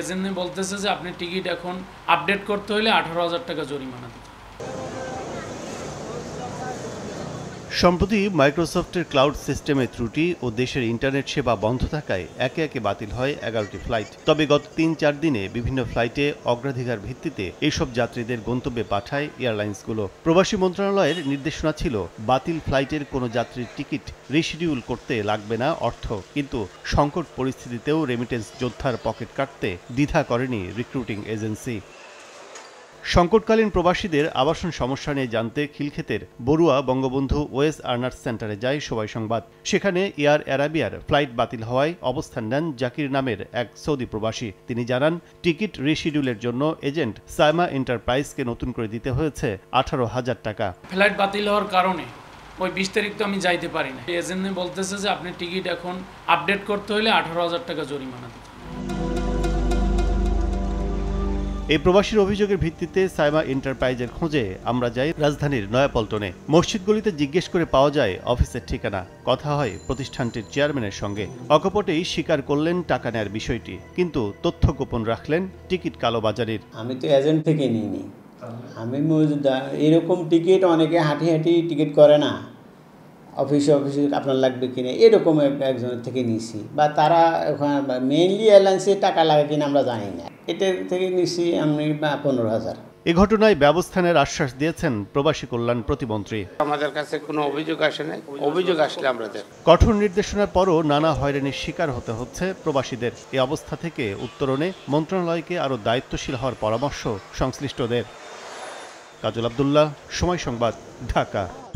agent বলতেছে যে আপনি টিকিট এখন আপডেট করতে হলে আঠারো হাজার টাকা জরিমানা দিতে সম্প্রতি মাইক্রোসফটের ক্লাউড সিস্টেমে ত্রুটি ও দেশের ইন্টারনেট সেবা বন্ধ থাকায় একে একে বাতিল হয় এগারোটি ফ্লাইট তবে গত তিন চার দিনে বিভিন্ন ফ্লাইটে অগ্রাধিকার ভিত্তিতে এইসব যাত্রীদের গন্তব্যে পাঠায় এয়ারলাইন্সগুলো প্রবাসী মন্ত্রণালয়ের নির্দেশনা ছিল বাতিল ফ্লাইটের কোনো যাত্রীর টিকিট রিশিডিউল করতে লাগবে না অর্থ কিন্তু সংকট পরিস্থিতিতেও রেমিটেন্স যোদ্ধার পকেট কাটতে দ্বিধা করেনি রিক্রুটিং এজেন্সি সংকটকালীন প্রবাসীদের আবাসন সমস্যা নিয়ে জানতে খিলক্ষেতের বড়ুয়া বঙ্গবন্ধু ওয়েস আর্নার্স সেন্টারে যায় সবাই সংবাদ সেখানে এয়ার অ্যারাবিয়ার ফ্লাইট বাতিল হওয়ায় অবস্থান নেন জাকির নামের এক সৌদি প্রবাসী তিনি জানান টিকিট রিশিডিউলের জন্য এজেন্ট সায়মা এন্টারপ্রাইজকে নতুন করে দিতে হয়েছে আঠারো হাজার টাকা ফ্লাইট বাতিল হওয়ার কারণে ওই বিশ তারিখ তো আমি যাইতে পারি না এজেন্ট বলতেছে যে আপনি টিকিট এখন আপডেট করতে হলে আঠারো হাজার টাকা জরিমানা দিতে এই প্রবাসীর অভিযোগের ভিত্তিতে সাইমা এন্টারপ্রাইজের খোঁজে আমরা যাই রাজধানীর নয়াপল্টনে মসজিদগুলিতে জিজ্ঞেস করে পাওয়া যায় অফিসের ঠিকানা কথা হয় প্রতিষ্ঠানটির চেয়ারম্যানের সঙ্গে অকপটেই স্বীকার করলেন টাকা নেয়ার বিষয়টি কিন্তু তথ্য গোপন রাখলেন টিকিট কালোবাজারের আমি তো এজেন্ট থেকে নিইনি আমি এরকম টিকিট অনেকে হাঁটি হাঁটি টিকিট করে না অফিসে অফিসে আপনার লাগবে কিনা এরকম একজনের থেকে নিছি বা তারা ওখানে মেইনলি এয়ারলাইন্সে টাকা লাগে কিনা আমরা জানি না এটার থেকে নিছি আমি পনেরো হাজার এ ঘটনায় নেওয়ার আশ্বাস দিয়েছেন প্রবাসী কল্যাণ প্রতিমন্ত্রী আমাদের কাছে কোনো অভিযোগ আসে নাই অভিযোগ আসলে আমরা কঠোর নির্দেশনার পরও নানা হয়রানির শিকার হতে হচ্ছে প্রবাসীদের এ অবস্থা থেকে উত্তরণে মন্ত্রণালয়কে আরও দায়িত্বশীল হওয়ার পরামর্শ সংশ্লিষ্টদের কাজল আবদুল্লাহ সময় সংবাদ ঢাকা